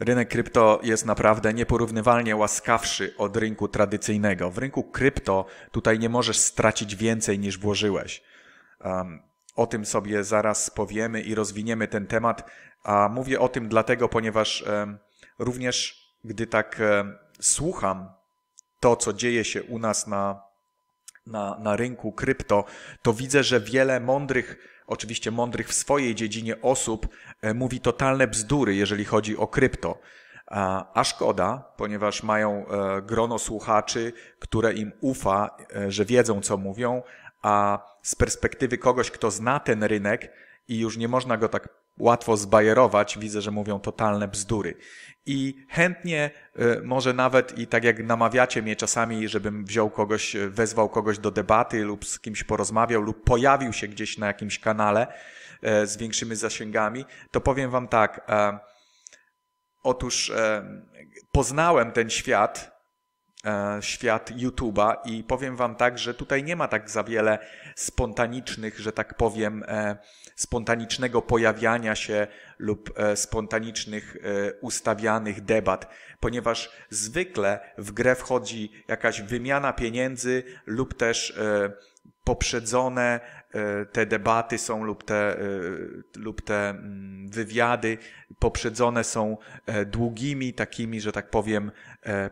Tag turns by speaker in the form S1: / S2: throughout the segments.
S1: Rynek krypto jest naprawdę nieporównywalnie łaskawszy od rynku tradycyjnego. W rynku krypto tutaj nie możesz stracić więcej niż włożyłeś. Um, o tym sobie zaraz powiemy i rozwiniemy ten temat. A mówię o tym dlatego, ponieważ um, również gdy tak um, słucham to, co dzieje się u nas na, na, na rynku krypto, to widzę, że wiele mądrych oczywiście mądrych w swojej dziedzinie osób e, mówi totalne bzdury, jeżeli chodzi o krypto. A szkoda, ponieważ mają e, grono słuchaczy, które im ufa, e, że wiedzą co mówią, a z perspektywy kogoś, kto zna ten rynek i już nie można go tak łatwo zbajerować, widzę, że mówią totalne bzdury. I chętnie, e, może nawet i tak jak namawiacie mnie czasami, żebym wziął kogoś, e, wezwał kogoś do debaty lub z kimś porozmawiał, lub pojawił się gdzieś na jakimś kanale e, z większymi zasięgami, to powiem Wam tak. Otóż poznałem ten świat E, świat YouTube'a i powiem Wam tak, że tutaj nie ma tak za wiele spontanicznych, że tak powiem, e, spontanicznego pojawiania się lub e, spontanicznych ustawianych debat, ponieważ zwykle w grę wchodzi jakaś wymiana pieniędzy lub też poprzedzone E, te debaty są lub te, e, lub te mm, wywiady poprzedzone są e, długimi takimi, że tak powiem,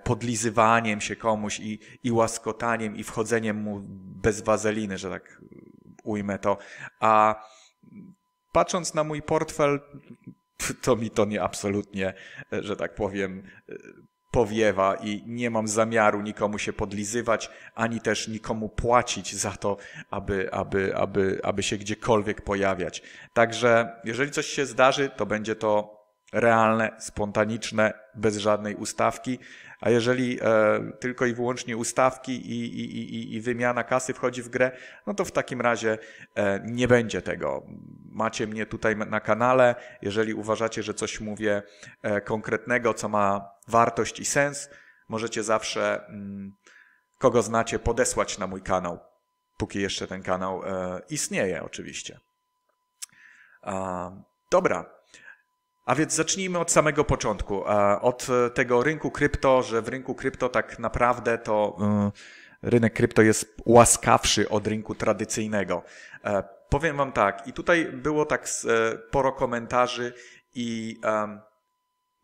S1: podlizywaniem się komuś i, i łaskotaniem i wchodzeniem mu bez wazeliny, że tak ujmę to. A patrząc na mój portfel, to mi to nie absolutnie, że tak powiem, powiewa i nie mam zamiaru nikomu się podlizywać, ani też nikomu płacić za to, aby, aby, aby, aby się gdziekolwiek pojawiać. Także jeżeli coś się zdarzy, to będzie to realne, spontaniczne, bez żadnej ustawki. A jeżeli e, tylko i wyłącznie ustawki i, i, i, i, wymiana kasy wchodzi w grę, no to w takim razie e, nie będzie tego. Macie mnie tutaj na kanale. Jeżeli uważacie, że coś mówię e, konkretnego, co ma wartość i sens, możecie zawsze, mm, kogo znacie, podesłać na mój kanał, póki jeszcze ten kanał e, istnieje, oczywiście. dobra. A więc zacznijmy od samego początku, e, od e, tego rynku krypto, że w rynku krypto tak naprawdę to e, rynek krypto jest łaskawszy od rynku tradycyjnego. Powiem Wam tak, i tutaj było tak sporo komentarzy, i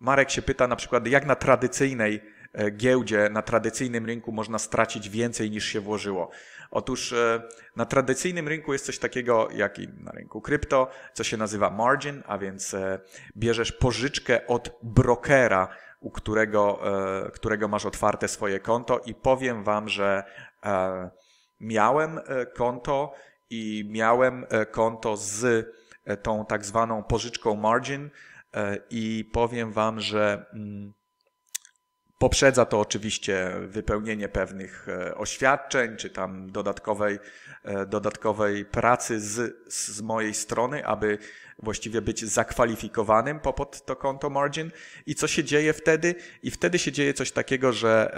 S1: Marek się pyta na przykład, jak na tradycyjnej E, giełdzie, na tradycyjnym rynku można stracić więcej niż się włożyło. Otóż e, na tradycyjnym rynku jest coś takiego jak i na rynku krypto, co się nazywa margin, a więc e, bierzesz pożyczkę od brokera, u którego, którego masz otwarte swoje konto i powiem wam, że miałem konto i miałem konto z tą tak zwaną pożyczką margin i powiem wam, że mm, Poprzedza to oczywiście wypełnienie pewnych e, oświadczeń, czy tam dodatkowej, e, dodatkowej pracy z, z mojej strony, aby właściwie być zakwalifikowanym pod to konto margin. I co się dzieje wtedy? I wtedy się dzieje coś takiego, że,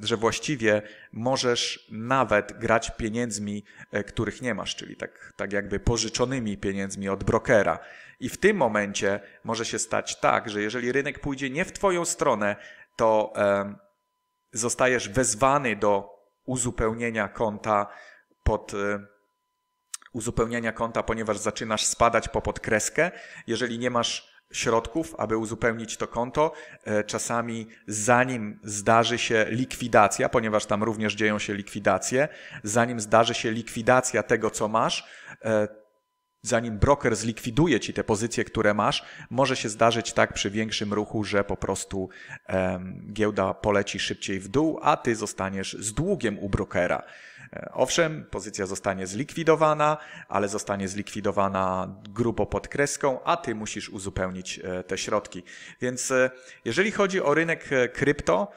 S1: że właściwie możesz nawet grać pieniędzmi, e, których nie masz, czyli tak, tak jakby pożyczonymi pieniędzmi od brokera. I w tym momencie może się stać tak, że jeżeli rynek pójdzie nie w Twoją stronę, to zostajesz wezwany do uzupełnienia konta pod e, uzupełniania konta, ponieważ zaczynasz spadać po podkreskę. Jeżeli nie masz środków, aby uzupełnić to konto, e, czasami zanim zdarzy się likwidacja, ponieważ tam również dzieją się likwidacje, zanim zdarzy się likwidacja tego, co masz, e, zanim broker zlikwiduje ci te pozycje, które masz, może się zdarzyć tak przy większym ruchu, że po prostu um, giełda poleci szybciej w dół, a ty zostaniesz z długiem u brokera. E, owszem, pozycja zostanie zlikwidowana, ale zostanie zlikwidowana grubo pod kreską, a ty musisz uzupełnić e, te środki. Więc e, jeżeli chodzi o rynek krypto,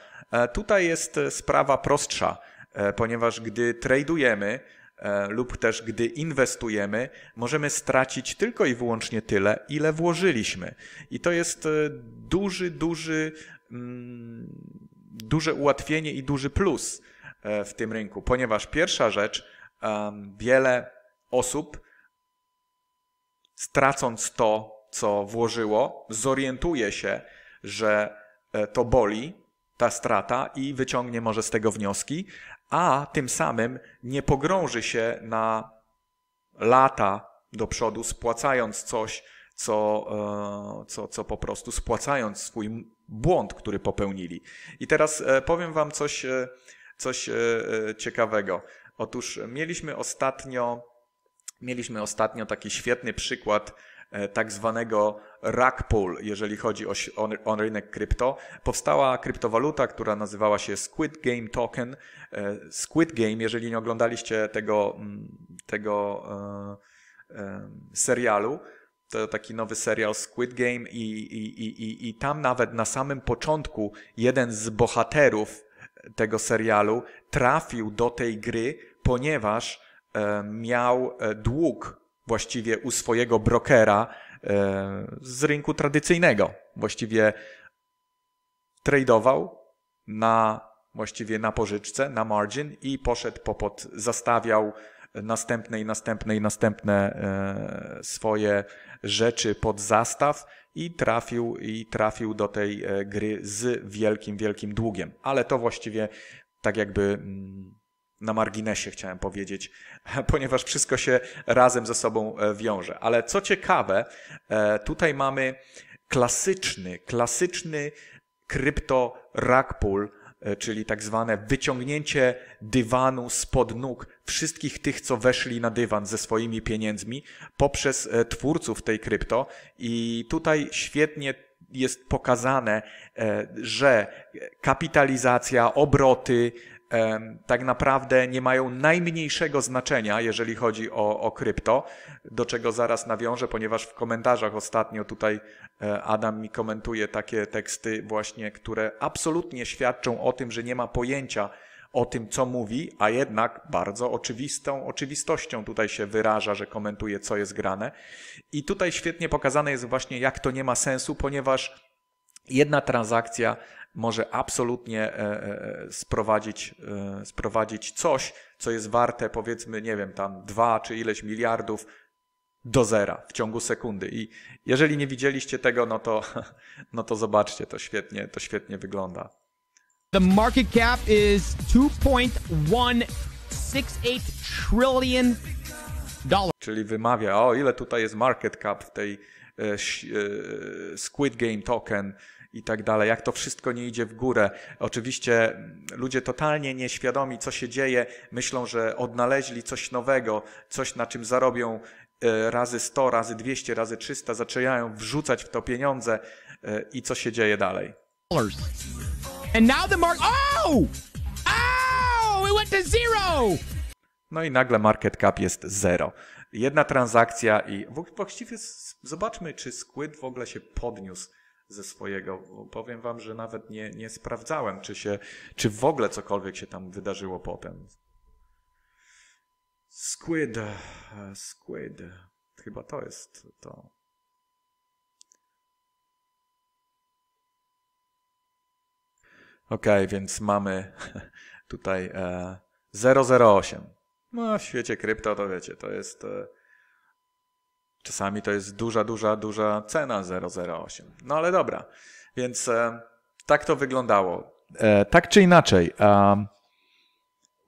S1: tutaj jest sprawa prostsza, ponieważ gdy tradujemy, E, lub też gdy inwestujemy, możemy stracić tylko i wyłącznie tyle, ile włożyliśmy. I to jest e, duży, duży, mm, duże ułatwienie i duży plus e, w tym rynku, ponieważ pierwsza rzecz, wiele osób stracąc to, co włożyło, zorientuje się, że to boli, ta strata i wyciągnie może z tego wnioski, a tym samym nie pogrąży się na lata do przodu, spłacając coś, co, e, co, co po prostu spłacając swój błąd, który popełnili. I teraz e, powiem Wam coś, e, coś ciekawego. Otóż mieliśmy ostatnio, mieliśmy ostatnio taki świetny przykład tak zwanego rug jeżeli chodzi o, o, o, rynek krypto. Powstała kryptowaluta, która nazywała się Squid Game Token. E, Squid Game, jeżeli nie oglądaliście tego, mm, tego e, e, serialu, to taki nowy serial Squid Game i, i, i, i, i tam nawet na samym początku jeden z bohaterów tego serialu trafił do tej gry, ponieważ e, miał e, dług właściwie u swojego brokera, E, z rynku tradycyjnego. Właściwie tradował na właściwie na pożyczce, na margin i poszedł pod, zastawiał następne i następne i następne e, swoje rzeczy pod zastaw i trafił, i trafił do tej e, gry z wielkim, wielkim długiem. Ale to właściwie tak jakby mm, na marginesie chciałem powiedzieć, ponieważ wszystko się razem ze sobą e, wiąże. Ale co ciekawe, e, tutaj mamy klasyczny, klasyczny krypto rug e, czyli tak zwane wyciągnięcie dywanu spod nóg wszystkich tych, co weszli na dywan ze swoimi pieniędzmi poprzez twórców tej krypto. I tutaj świetnie jest pokazane, że kapitalizacja, obroty, tak naprawdę nie mają najmniejszego znaczenia, jeżeli chodzi o, o krypto, do czego zaraz nawiążę, ponieważ w komentarzach ostatnio tutaj e, Adam mi komentuje takie teksty właśnie, które absolutnie świadczą o tym, że nie ma pojęcia o tym, co mówi, a jednak bardzo oczywistą oczywistością tutaj się wyraża, że komentuje, co jest grane. I tutaj świetnie pokazane jest właśnie, jak to nie ma sensu, ponieważ jedna transakcja może absolutnie e, e, e, sprowadzić, sprowadzić coś, co jest warte powiedzmy, nie wiem, tam dwa czy ileś miliardów do zera w ciągu sekundy. I jeżeli nie widzieliście tego, no to, no to zobaczcie, to świetnie, to świetnie wygląda. The market cap is 2.168 trillion dollars. Czyli wymawia, o ile tutaj jest market cap w tej e, e, Squid Game token, i tak dalej, jak to wszystko nie idzie w górę. Oczywiście mm, ludzie totalnie nieświadomi, co się dzieje, myślą, że odnaleźli coś nowego, coś na czym zarobią e, razy 100, razy 200, razy 300, zaczynają wrzucać w to pieniądze e, i co się dzieje dalej. And now the mark oh! Oh, it went to zero. No i nagle market cap jest zero. Jedna transakcja i właściwie zobaczmy, czy Squid w ogóle się podniósł ze swojego. Powiem wam, że nawet nie, nie sprawdzałem, czy, się, czy w ogóle cokolwiek się tam wydarzyło potem. Squid, e, squid, chyba to jest to. Ok, więc mamy tutaj 008. E, no, w świecie krypto to wiecie, to jest e, Czasami to jest duża, duża, duża cena 008. No ale dobra, więc e, tak to wyglądało. E, tak czy inaczej. Um...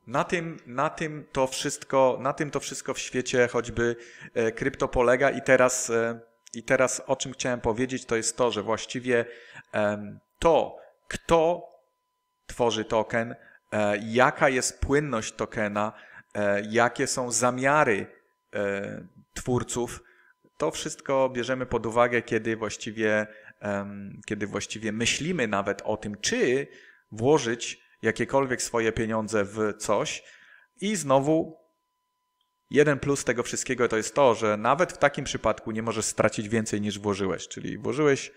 S1: Na tym, na tym to wszystko, na tym to wszystko w świecie choćby e, krypto polega i teraz, e, i teraz o czym chciałem powiedzieć, to jest to, że właściwie e, to, kto tworzy token, e, jaka jest płynność tokena, e, jakie są zamiary twórców, to wszystko bierzemy pod uwagę, kiedy właściwie, kiedy właściwie myślimy nawet o tym, czy włożyć jakiekolwiek swoje pieniądze w coś. I znowu jeden plus tego wszystkiego to jest to, że nawet w takim przypadku nie możesz stracić więcej niż włożyłeś. Czyli włożyłeś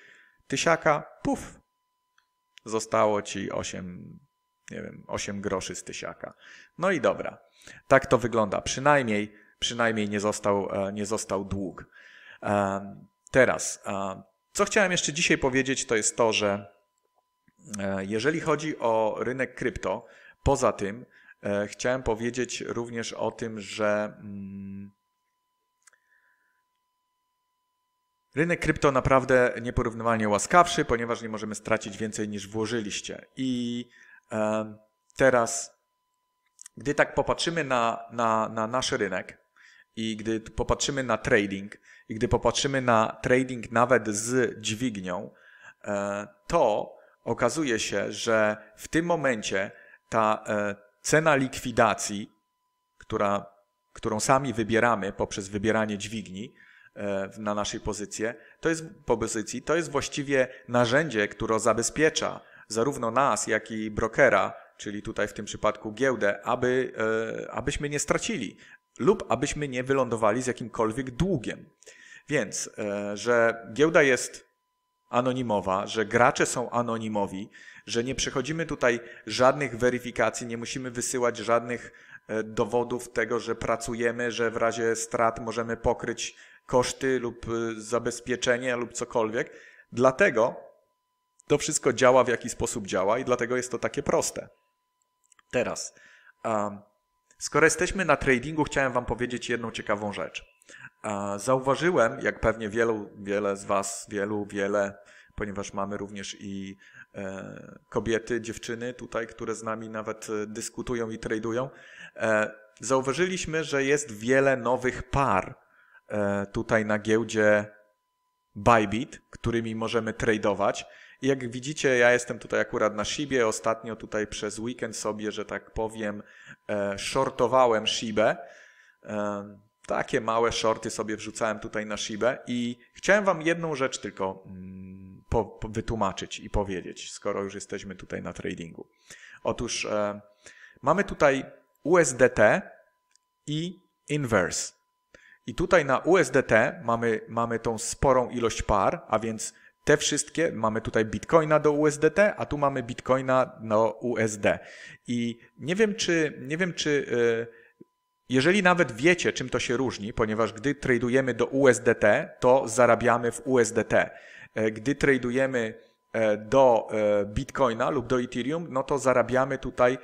S1: tysiaka, puf, zostało ci 8, nie wiem, 8 groszy z tysiaka. No i dobra, tak to wygląda. Przynajmniej, przynajmniej nie został, e, nie został dług. Teraz, co chciałem jeszcze dzisiaj powiedzieć, to jest to, że e, jeżeli chodzi o rynek krypto, poza tym e, chciałem powiedzieć również o tym, że mm, Rynek krypto naprawdę nieporównywalnie łaskawszy, ponieważ nie możemy stracić więcej niż włożyliście. I teraz, gdy tak popatrzymy na, na, na nasz rynek, i gdy popatrzymy na trading, i gdy popatrzymy na trading nawet z dźwignią, e, to okazuje się, że w tym momencie ta e, cena likwidacji, która, którą sami wybieramy poprzez wybieranie dźwigni e, na naszej pozycji, to jest, pozycji, to jest właściwie narzędzie, które zabezpiecza zarówno nas, jak i brokera czyli tutaj w tym przypadku giełdę, aby, abyśmy nie stracili, lub abyśmy nie wylądowali z jakimkolwiek długiem. Więc, e, że giełda jest anonimowa, że gracze są anonimowi, że nie przechodzimy tutaj żadnych weryfikacji, nie musimy wysyłać żadnych e, dowodów tego, że pracujemy, że w razie strat możemy pokryć koszty lub e, zabezpieczenie lub cokolwiek. Dlatego to wszystko działa w jaki sposób działa i dlatego jest to takie proste. Teraz, um, Skoro jesteśmy na tradingu, chciałem Wam powiedzieć jedną ciekawą rzecz. Zauważyłem, jak pewnie wielu, wiele z Was, wielu, wiele, ponieważ mamy również i e, kobiety, dziewczyny tutaj, które z nami nawet e, dyskutują i tradują, e, zauważyliśmy, że jest wiele nowych par tutaj na giełdzie Bybit, którymi możemy tradować jak widzicie, ja jestem tutaj akurat na Shibie. Ostatnio tutaj przez weekend sobie, że tak powiem, e, shortowałem Shibę. E, takie małe shorty sobie wrzucałem tutaj na Shibę i chciałem Wam jedną rzecz tylko mm, po, po, wytłumaczyć i powiedzieć, skoro już jesteśmy tutaj na tradingu. Otóż e, mamy tutaj USDT i inverse. I tutaj na USDT mamy, mamy tą sporą ilość par, a więc te wszystkie, mamy tutaj bitcoina do USDT, a tu mamy bitcoina do USD. I nie wiem, czy, nie wiem, czy, y, jeżeli nawet wiecie, czym to się różni, ponieważ gdy tradujemy do USDT, to zarabiamy w USDT. E, gdy tradujemy e, do e, bitcoina lub do Ethereum, no to zarabiamy tutaj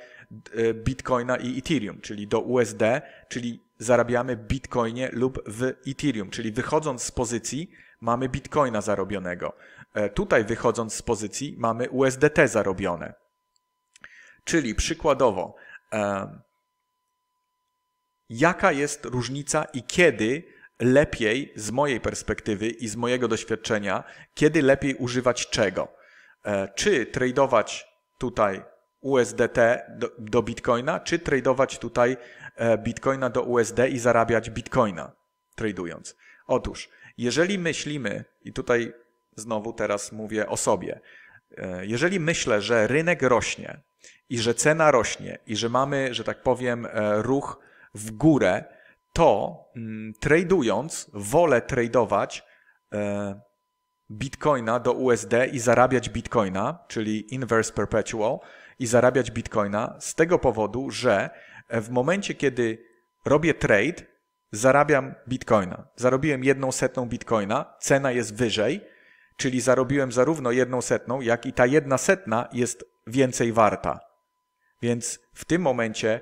S1: bitcoina i Ethereum, czyli do USD, czyli zarabiamy bitcoinie lub w Ethereum, czyli wychodząc z pozycji, mamy bitcoina zarobionego. E, tutaj wychodząc z pozycji mamy USDT zarobione. Czyli przykładowo, e, jaka jest różnica i kiedy lepiej z mojej perspektywy i z mojego doświadczenia, kiedy lepiej używać czego? E, czy tradeować tutaj USDT do, Bitcoina, czy tradeować tutaj Bitcoina do USD i zarabiać Bitcoina tradując. Otóż, jeżeli myślimy, i tutaj znowu teraz mówię o sobie, e, jeżeli myślę, że rynek rośnie i że cena rośnie i że mamy, że tak powiem, e, ruch w górę, to mm, tradując, wolę tradować e, bitcoina do USD i zarabiać bitcoina, czyli inverse perpetual, i zarabiać bitcoina z tego powodu, że w momencie, kiedy robię trade, zarabiam bitcoina. Zarobiłem jedną setną bitcoina, cena jest wyżej, czyli zarobiłem zarówno jedną setną, jak i ta jedna setna jest więcej warta. Więc w tym momencie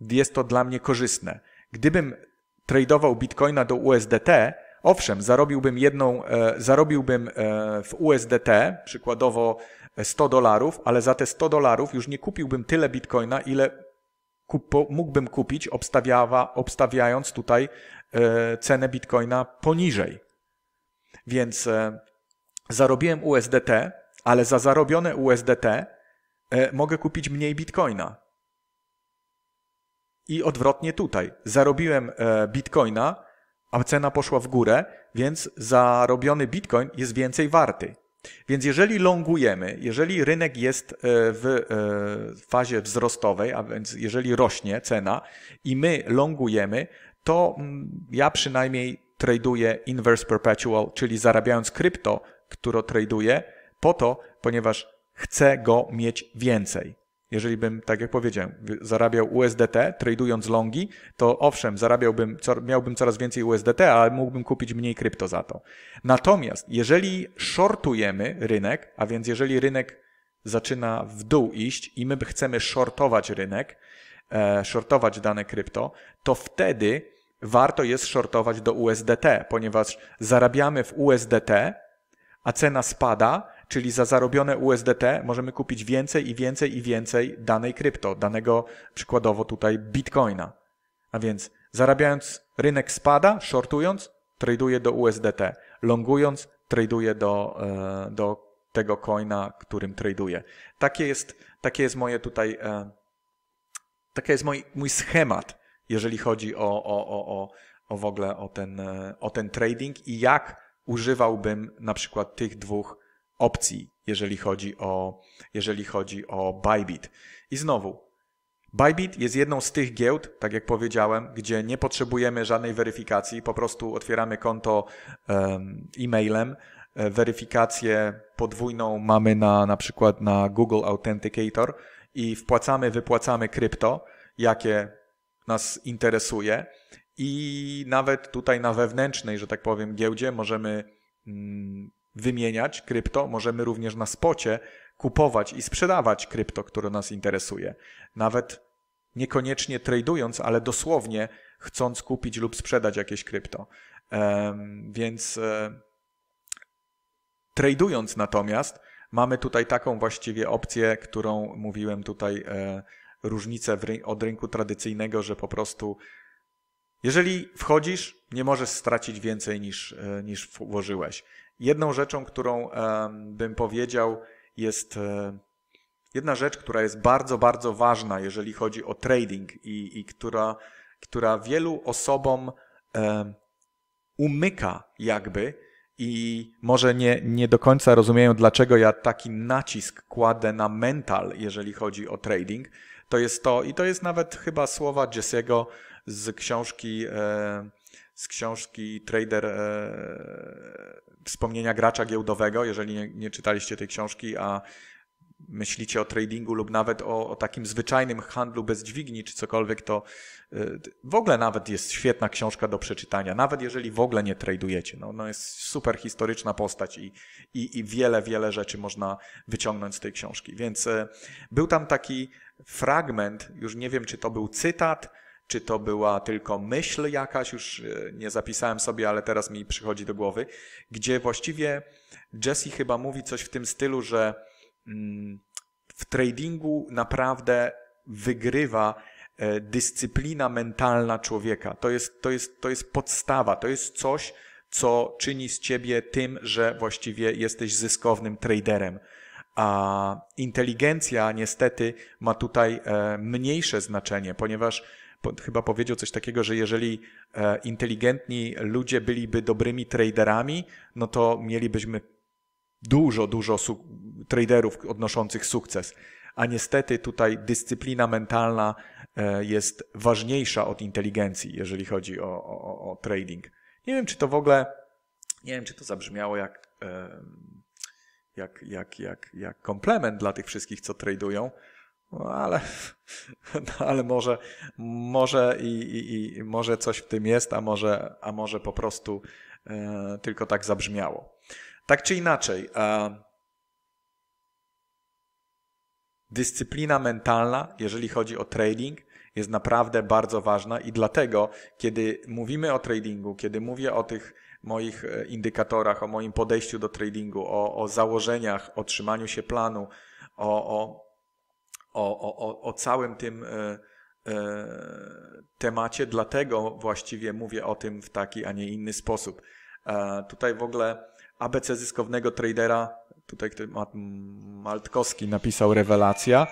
S1: jest to dla mnie korzystne. Gdybym tradeował bitcoina do USDT, owszem, zarobiłbym jedną, e, zarobiłbym e, w USDT przykładowo 100 e, dolarów, ale za te 100 dolarów już nie kupiłbym tyle bitcoina, ile kupo, mógłbym kupić, obstawiała, obstawiając tutaj e, cenę bitcoina poniżej. Więc e, zarobiłem USDT, ale za zarobione USDT e, mogę kupić mniej bitcoina. I odwrotnie tutaj. Zarobiłem bitcoina, a cena poszła w górę, więc zarobiony bitcoin jest więcej warty. Więc jeżeli longujemy, jeżeli rynek jest e, w e, fazie wzrostowej, a więc jeżeli rośnie cena i my longujemy, to mm, ja przynajmniej traduję inverse perpetual, czyli zarabiając krypto, które traduję, po to, ponieważ chcę go mieć więcej. Jeżeli bym, tak jak powiedziałem, zarabiał USDT, tradując longi, to owszem, zarabiałbym, miałbym coraz więcej USDT, ale mógłbym kupić mniej krypto za to. Natomiast jeżeli shortujemy rynek, a więc jeżeli rynek zaczyna w dół iść i my chcemy shortować rynek, e, shortować dane krypto, to wtedy warto jest shortować do USDT, ponieważ zarabiamy w USDT, a cena spada, czyli za zarobione USDT możemy kupić więcej i więcej i więcej danej krypto, danego przykładowo tutaj bitcoina. A więc zarabiając rynek spada, shortując, traduje do USDT, longując, traduje do, e, do tego coina, którym traduje. Takie jest, takie jest moje tutaj, e, taki jest mój, mój schemat, jeżeli chodzi o, o, o, o, o w ogóle o ten, e, o ten trading i jak używałbym na przykład tych dwóch opcji, jeżeli chodzi o, jeżeli chodzi o Bybit. I znowu, Bybit jest jedną z tych giełd, tak jak powiedziałem, gdzie nie potrzebujemy żadnej weryfikacji, po prostu otwieramy konto e-mailem, e, weryfikację podwójną mamy na, na przykład na Google Authenticator i wpłacamy, wypłacamy krypto, jakie nas interesuje i nawet tutaj na wewnętrznej, że tak powiem, giełdzie możemy mm, wymieniać krypto, możemy również na spocie kupować i sprzedawać krypto, które nas interesuje. Nawet niekoniecznie tradując, ale dosłownie chcąc kupić lub sprzedać jakieś krypto. Więc e, tradując natomiast, mamy tutaj taką właściwie opcję, którą mówiłem tutaj, e, różnicę od rynku tradycyjnego, że po prostu jeżeli wchodzisz, nie możesz stracić więcej niż, e, niż włożyłeś. Jedną rzeczą, którą bym powiedział, jest e, jedna rzecz, która jest bardzo, bardzo ważna, jeżeli chodzi o trading i, i która, która wielu osobom umyka jakby i może nie, nie do końca rozumieją, dlaczego ja taki nacisk kładę na mental, jeżeli chodzi o trading, to jest to, i to jest nawet chyba słowa Jesse'ego z książki z książki Trader e, Wspomnienia Gracza Giełdowego. Jeżeli nie, nie, czytaliście tej książki, a myślicie o tradingu lub nawet o, o takim zwyczajnym handlu bez dźwigni czy cokolwiek, to e, w ogóle nawet jest świetna książka do przeczytania, nawet jeżeli w ogóle nie tradujecie. No, no jest super historyczna postać i, i, i wiele, wiele rzeczy można wyciągnąć z tej książki. Więc e, był tam taki fragment, już nie wiem czy to był cytat, czy to była tylko myśl jakaś, już e, nie zapisałem sobie, ale teraz mi przychodzi do głowy, gdzie właściwie Jesse chyba mówi coś w tym stylu, że mm, w tradingu naprawdę wygrywa e, dyscyplina mentalna człowieka. To jest, to jest, to jest podstawa, to jest coś, co czyni z ciebie tym, że właściwie jesteś zyskownym traderem. A inteligencja niestety ma tutaj e, mniejsze znaczenie, ponieważ chyba powiedział coś takiego, że jeżeli e, inteligentni ludzie byliby dobrymi traderami, no to mielibyśmy dużo, dużo traderów odnoszących sukces. A niestety tutaj dyscyplina mentalna e, jest ważniejsza od inteligencji, jeżeli chodzi o, o, o trading. Nie wiem, czy to w ogóle, nie wiem, czy to zabrzmiało jak, e, jak, jak, jak, jak komplement dla tych wszystkich, co tradują, no ale, no ale może, może i, i, i, może coś w tym jest, a może, a może po prostu e, tylko tak zabrzmiało. Tak czy inaczej, e, dyscyplina mentalna, jeżeli chodzi o trading, jest naprawdę bardzo ważna i dlatego, kiedy mówimy o tradingu, kiedy mówię o tych moich e, indykatorach, o moim podejściu do tradingu, o, o założeniach, o trzymaniu się planu, o, o o, o, o całym tym e, e, temacie, dlatego właściwie mówię o tym w taki, a nie inny sposób. E, tutaj w ogóle ABC zyskownego tradera, tutaj Maltkowski napisał rewelacja,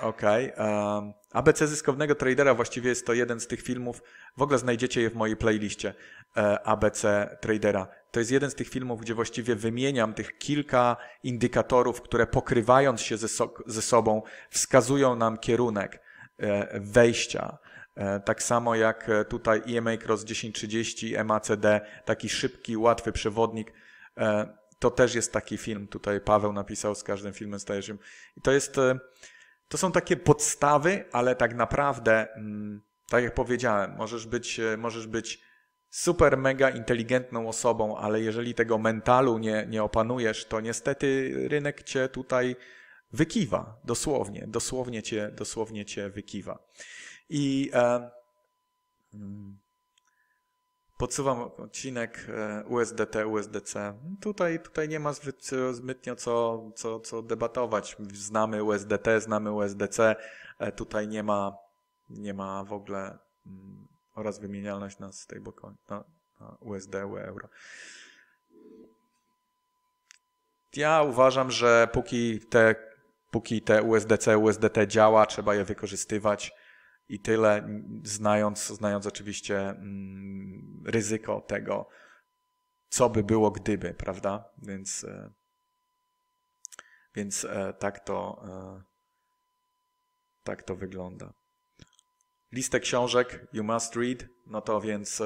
S1: Okej. Okay. ABC Zyskownego Tradera właściwie jest to jeden z tych filmów, w ogóle znajdziecie je w mojej playliście e, ABC Tradera. To jest jeden z tych filmów, gdzie właściwie wymieniam tych kilka indykatorów, które pokrywając się ze, so ze sobą wskazują nam kierunek e, wejścia. E, tak samo jak tutaj EMA Cross 1030, MACD, taki szybki, łatwy przewodnik to też jest taki film. Tutaj Paweł napisał, z każdym filmem staje się. I to jest to są takie podstawy, ale tak naprawdę, mm, tak jak powiedziałem, możesz być, e, możesz być super mega inteligentną osobą, ale jeżeli tego mentalu nie, nie opanujesz, to niestety rynek cię tutaj wykiwa, dosłownie, dosłownie cię, dosłownie cię wykiwa. I e, mm, Podsuwam odcinek e, USDT, USDC. Tutaj, tutaj nie ma zbyt, zbytnio co, co, co debatować. Znamy USDT, znamy USDC. E, tutaj nie ma, nie ma w ogóle mm, oraz wymienialność nas tej na, na no, no, USD, UE, euro. Ja uważam, że póki te, póki te USDC, USDT działa, trzeba je wykorzystywać i tyle, znając, znając oczywiście mm, ryzyko tego, co by było gdyby, prawda? Więc, e, więc e, tak, to, e, tak to wygląda. Listę książek You Must Read, no to więc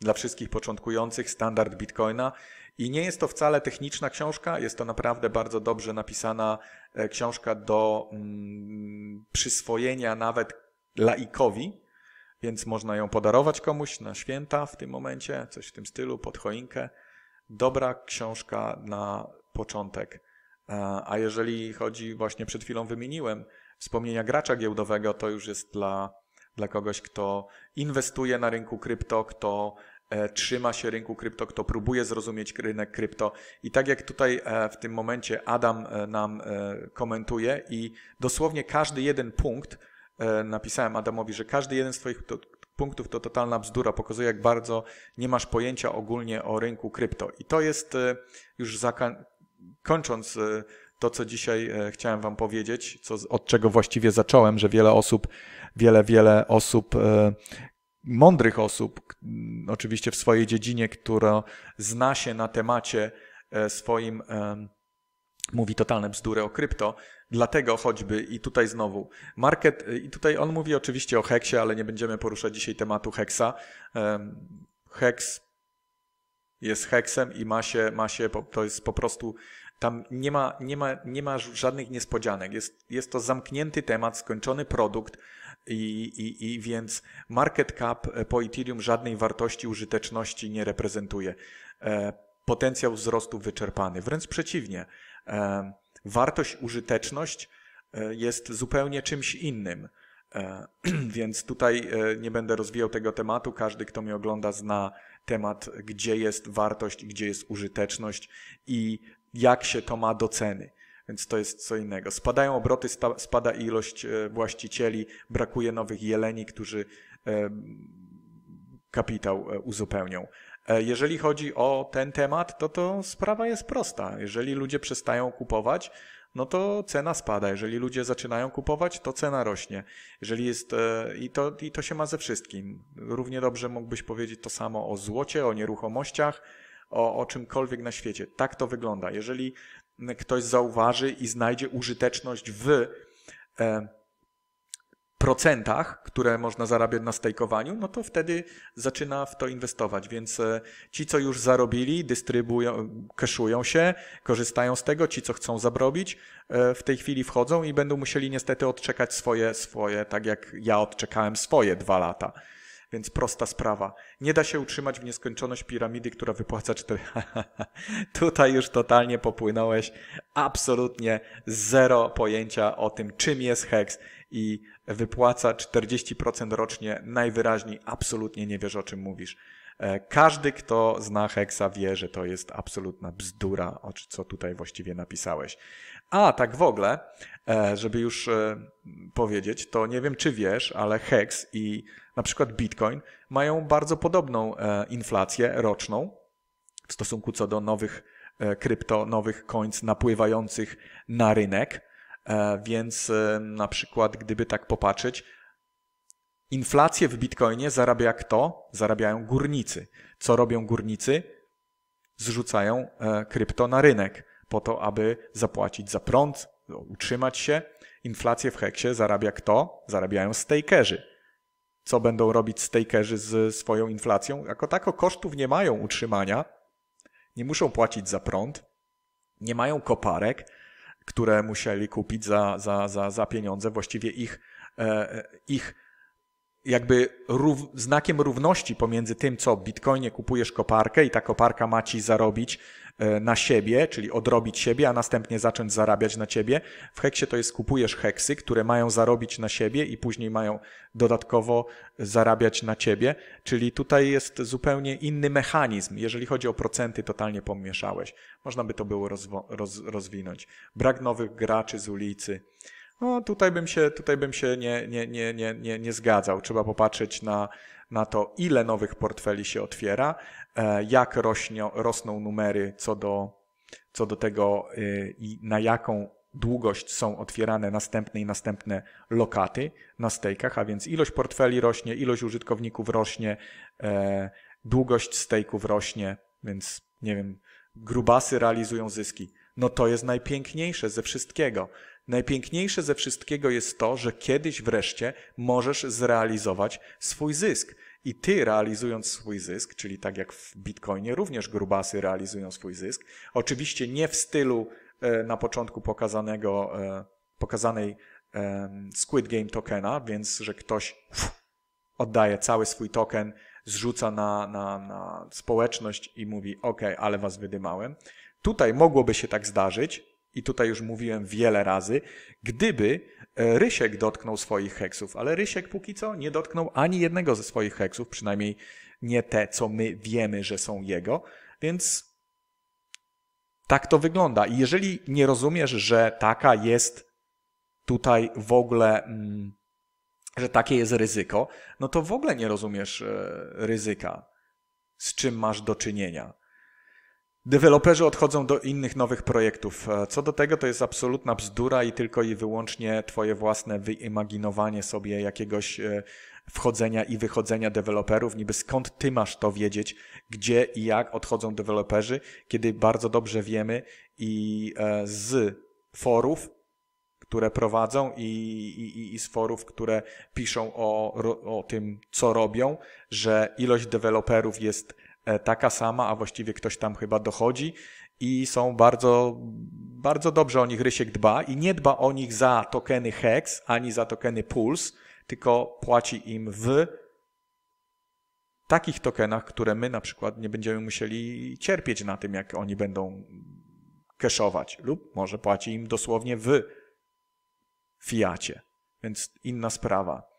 S1: dla wszystkich początkujących standard Bitcoina. I nie jest to wcale techniczna książka, jest to naprawdę bardzo dobrze napisana książka do mm, przyswojenia nawet laikowi, więc można ją podarować komuś na święta w tym momencie, coś w tym stylu, pod choinkę. Dobra książka na początek. E, a jeżeli chodzi, właśnie przed chwilą wymieniłem, wspomnienia gracza giełdowego, to już jest dla, dla kogoś, kto inwestuje na rynku krypto, kto e, trzyma się rynku krypto, kto próbuje zrozumieć rynek krypto. I tak jak tutaj e, w tym momencie Adam nam komentuje, i dosłownie każdy jeden punkt, E, napisałem Adamowi, że każdy jeden z Twoich to, punktów to totalna bzdura, pokazuje jak bardzo nie masz pojęcia ogólnie o rynku krypto. I to jest e, już kończąc e, to, co dzisiaj chciałem Wam powiedzieć, co, od czego właściwie zacząłem, że wiele osób, wiele, wiele osób, mądrych osób, oczywiście w swojej dziedzinie, która zna się na temacie swoim mówi totalne bzdury o krypto, dlatego choćby i tutaj znowu market, y, i tutaj on mówi oczywiście o heksie, ale nie będziemy poruszać dzisiaj tematu heksa. Heks jest heksem i ma się, ma się, to jest po prostu tam nie ma, nie ma, nie ma żadnych niespodzianek. Jest, jest to zamknięty temat, skończony produkt i, i, i więc market cap e, po Ethereum żadnej wartości użyteczności nie reprezentuje. E, potencjał wzrostu wyczerpany. Wręcz przeciwnie wartość, użyteczność e, jest zupełnie czymś innym. E, więc tutaj e, nie będę rozwijał tego tematu. Każdy, kto mnie ogląda, zna temat, gdzie jest wartość, gdzie jest użyteczność i jak się to ma do ceny. Więc to jest co innego. Spadają obroty, spada ilość właścicieli, brakuje nowych jeleni, którzy kapitał uzupełnią. E, jeżeli chodzi o ten temat, to to sprawa jest prosta. Jeżeli ludzie przestają kupować, no to cena spada. Jeżeli ludzie zaczynają kupować, to cena rośnie. Jeżeli jest, e, i, to, I to się ma ze wszystkim. Równie dobrze mógłbyś powiedzieć to samo o złocie, o nieruchomościach, o, o czymkolwiek na świecie. Tak to wygląda. Jeżeli ktoś zauważy i znajdzie użyteczność w e, procentach, które można zarabiać na stajkowaniu, no to wtedy zaczyna w to inwestować. Więc e, ci, co już zarobili, dystrybują, keszują się, korzystają z tego, ci, co chcą zabrobić, e, w tej chwili wchodzą i będą musieli niestety odczekać swoje, swoje, tak jak ja odczekałem swoje dwa lata. Więc prosta sprawa. Nie da się utrzymać w nieskończoność piramidy, która wypłaca 4. Tutaj już totalnie popłynąłeś. Absolutnie zero pojęcia o tym, czym jest HEX, i wypłaca 40% rocznie, najwyraźniej absolutnie nie wiesz o czym mówisz. E, każdy, kto zna Heksa, wie, że to jest absolutna bzdura, o co tutaj właściwie napisałeś. A tak w ogóle, e, żeby już e, powiedzieć, to nie wiem, czy wiesz, ale Hex i na przykład Bitcoin mają bardzo podobną inflację roczną w stosunku co do nowych krypto, nowych coins napływających na rynek. E, więc e, na przykład, gdyby tak popatrzeć, inflację w bitcoinie zarabia kto? Zarabiają górnicy. Co robią górnicy? Zrzucają e, krypto na rynek po to, aby zapłacić za prąd, utrzymać się. Inflację w heksie zarabia kto? Zarabiają stakerzy co będą robić stakerzy z swoją inflacją. Jako tako kosztów nie mają utrzymania, nie muszą płacić za prąd, nie mają koparek, które musieli kupić za, za, za, za pieniądze, właściwie ich, e, ich jakby rów, znakiem równości pomiędzy tym, co bitcoinie kupujesz koparkę i ta koparka ma ci zarobić E, na siebie, czyli odrobić siebie, a następnie zacząć zarabiać na ciebie. W heksie to jest kupujesz heksy, które mają zarobić na siebie i później mają dodatkowo zarabiać na ciebie, czyli tutaj jest zupełnie inny mechanizm. Jeżeli chodzi o procenty, totalnie pomieszałeś. Można by to było roz rozwinąć. Brak nowych graczy z ulicy. No, tutaj bym się, tutaj bym się nie, nie, nie, nie, nie, nie zgadzał. Trzeba popatrzeć na na to, ile nowych portfeli się otwiera, e, jak rosną numery co do, co do tego e, i na jaką długość są otwierane następne i następne lokaty na stejkach, a więc ilość portfeli rośnie, ilość użytkowników rośnie, e, długość stejków rośnie, więc nie wiem, grubasy realizują zyski. No to jest najpiękniejsze ze wszystkiego. Najpiękniejsze ze wszystkiego jest to, że kiedyś wreszcie możesz zrealizować swój zysk. I ty realizując swój zysk, czyli tak jak w Bitcoinie, również grubasy realizują swój zysk. Oczywiście nie w stylu e, na początku pokazanego, e, pokazanej e, Squid Game tokena, więc że ktoś oddaje cały swój token, zrzuca na, na, na społeczność i mówi: OK, ale was wydymałem. Tutaj mogłoby się tak zdarzyć, i tutaj już mówiłem wiele razy, gdyby E, Rysiek dotknął swoich heksów, ale Rysiek póki co nie dotknął ani jednego ze swoich heksów, przynajmniej nie te, co my wiemy, że są jego, więc tak to wygląda. I jeżeli nie rozumiesz, że taka jest tutaj w ogóle, mm, że takie jest ryzyko, no to w ogóle nie rozumiesz e, ryzyka, z czym masz do czynienia. Deweloperzy odchodzą do innych nowych projektów. E, co do tego, to jest absolutna bzdura i tylko i wyłącznie Twoje własne wyimaginowanie sobie jakiegoś e, wchodzenia i wychodzenia deweloperów. Niby skąd Ty masz to wiedzieć, gdzie i jak odchodzą deweloperzy, kiedy bardzo dobrze wiemy i e, z forów, które prowadzą i, i, i z forów, które piszą o, o tym, co robią, że ilość deweloperów jest E, taka sama, a właściwie ktoś tam chyba dochodzi i są bardzo, bardzo dobrze o nich Rysiek dba i nie dba o nich za tokeny HEX ani za tokeny PULS, tylko płaci im w takich tokenach, które my na przykład nie będziemy musieli cierpieć na tym, jak oni będą keszować, lub może płaci im dosłownie w fiacie. Więc inna sprawa.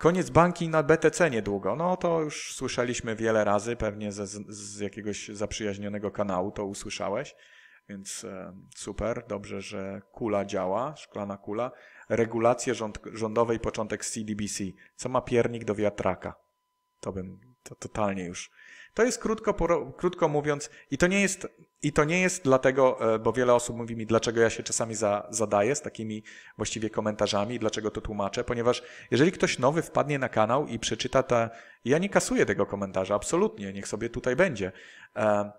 S1: Koniec banki na BTC niedługo. No to już słyszeliśmy wiele razy, pewnie ze, z jakiegoś zaprzyjaźnionego kanału to usłyszałeś. Więc e, super, dobrze, że kula działa, szklana kula. Regulacje rząd, rządowe i początek CDBC. Co ma piernik do wiatraka? To bym, to totalnie już to jest krótko, krótko mówiąc, i to nie jest, i to nie jest dlatego, e, bo wiele osób mówi mi, dlaczego ja się czasami za, zadaję z takimi właściwie komentarzami, dlaczego to tłumaczę, ponieważ jeżeli ktoś nowy wpadnie na kanał i przeczyta ta, ja nie kasuję tego komentarza, absolutnie, niech sobie tutaj będzie. E,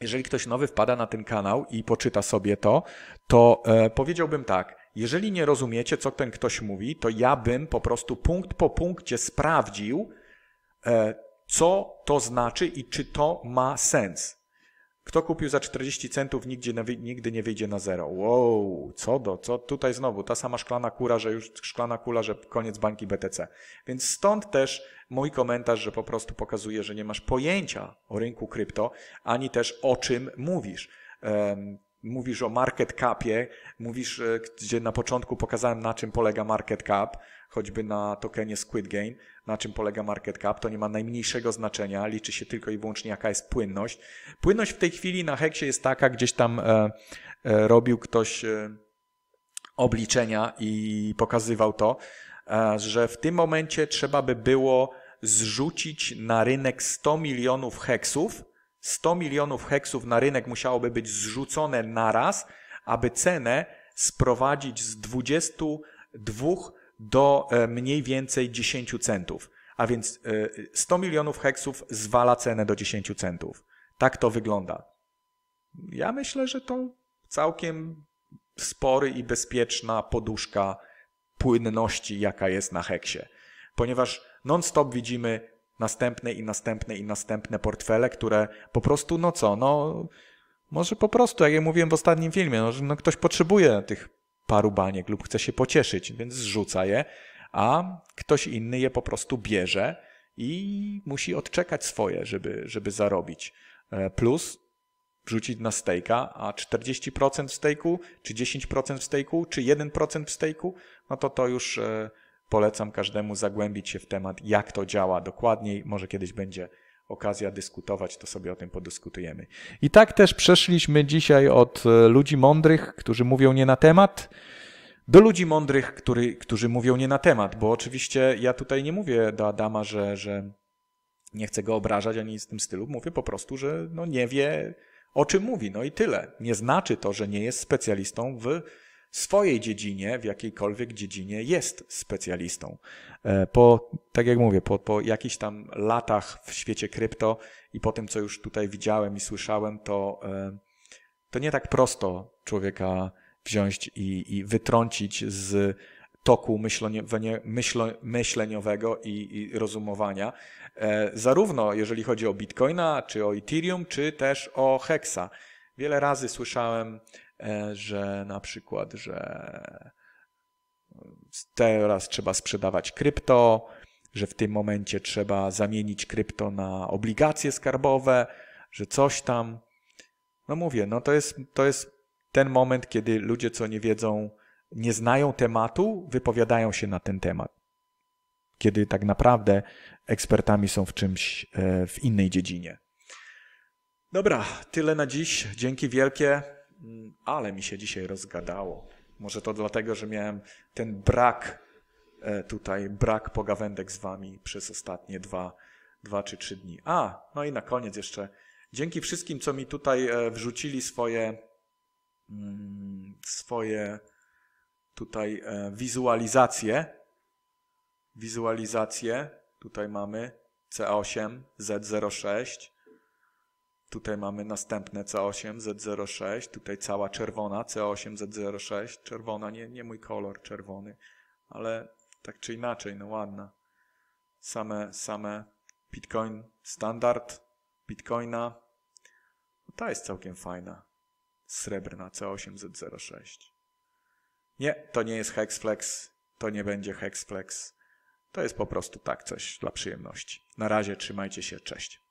S1: jeżeli ktoś nowy wpada na ten kanał i poczyta sobie to, to e, powiedziałbym tak, jeżeli nie rozumiecie, co ten ktoś mówi, to ja bym po prostu punkt po punkcie sprawdził, co to znaczy i czy to ma sens. Kto kupił za 40 centów, nigdzie, nigdy nie wyjdzie na zero. Wow, co do, co tutaj znowu, ta sama szklana kula, że już szklana kula, że koniec banki BTC. Więc stąd też mój komentarz, że po prostu pokazuje, że nie masz pojęcia o rynku krypto, ani też o czym mówisz mówisz o market capie, mówisz, e, gdzie na początku pokazałem, na czym polega market cap, choćby na tokenie Squid Game, na czym polega market cap, to nie ma najmniejszego znaczenia, liczy się tylko i wyłącznie jaka jest płynność. Płynność w tej chwili na heksie jest taka, gdzieś tam e, e, robił ktoś e, obliczenia i pokazywał to, e, że w tym momencie trzeba by było zrzucić na rynek 100 milionów heksów, 100 milionów heksów na rynek musiałoby być zrzucone naraz, aby cenę sprowadzić z 22 do e, mniej więcej 10 centów. A więc 100 e, milionów heksów zwala cenę do 10 centów. Tak to wygląda. Ja myślę, że to całkiem spory i bezpieczna poduszka płynności, jaka jest na heksie. Ponieważ non-stop widzimy następne i następne i następne portfele, które po prostu, no co, no może po prostu, jak ja mówiłem w ostatnim filmie, no, no ktoś potrzebuje tych paru baniek lub chce się pocieszyć, więc zrzuca je, a ktoś inny je po prostu bierze i musi odczekać swoje, żeby, żeby zarobić. E, plus rzucić na stejka, a 40% w stejku, czy 10% w stejku, czy 1% w stejku, no to to już e, Polecam każdemu zagłębić się w temat, jak to działa dokładniej. Może kiedyś będzie okazja dyskutować, to sobie o tym podyskutujemy. I tak też przeszliśmy dzisiaj od e, ludzi mądrych, którzy mówią nie na temat, do ludzi mądrych, który, którzy mówią nie na temat, bo oczywiście ja tutaj nie mówię do Adama, że, że nie chcę go obrażać ani z tym stylu, mówię po prostu, że no nie wie o czym mówi, no i tyle. Nie znaczy to, że nie jest specjalistą w swojej dziedzinie, w jakiejkolwiek dziedzinie jest specjalistą. E, po, tak jak mówię, po, po jakichś tam latach w świecie krypto i po tym, co już tutaj widziałem i słyszałem, to, e, to nie tak prosto człowieka wziąć i, i wytrącić z toku myśleniowego i, i rozumowania, e, zarówno jeżeli chodzi o Bitcoina, czy o Ethereum, czy też o Hexa. Wiele razy słyszałem E, że na przykład, że teraz trzeba sprzedawać krypto, że w tym momencie trzeba zamienić krypto na obligacje skarbowe, że coś tam. No mówię, no to jest, to jest ten moment, kiedy ludzie, co nie wiedzą, nie znają tematu, wypowiadają się na ten temat. Kiedy tak naprawdę ekspertami są w czymś, e, w innej dziedzinie. Dobra, tyle na dziś. Dzięki wielkie ale mi się dzisiaj rozgadało. Może to dlatego, że miałem ten brak e, tutaj, brak pogawędek z wami przez ostatnie dwa, dwa czy trzy dni. A, no i na koniec jeszcze dzięki wszystkim, co mi tutaj e, wrzucili swoje, mm, swoje tutaj e, wizualizacje. Wizualizacje tutaj mamy C8, Z06, Tutaj mamy następne C8, Z06, tutaj cała czerwona, C8, Z06, czerwona, nie, nie mój kolor czerwony, ale tak czy inaczej, no ładna. Same, same Bitcoin standard, Bitcoina. No ta jest całkiem fajna. Srebrna C8, Z06. Nie, to nie jest Hexflex, to nie będzie Hexflex. To jest po prostu tak coś dla przyjemności. Na razie trzymajcie się, cześć.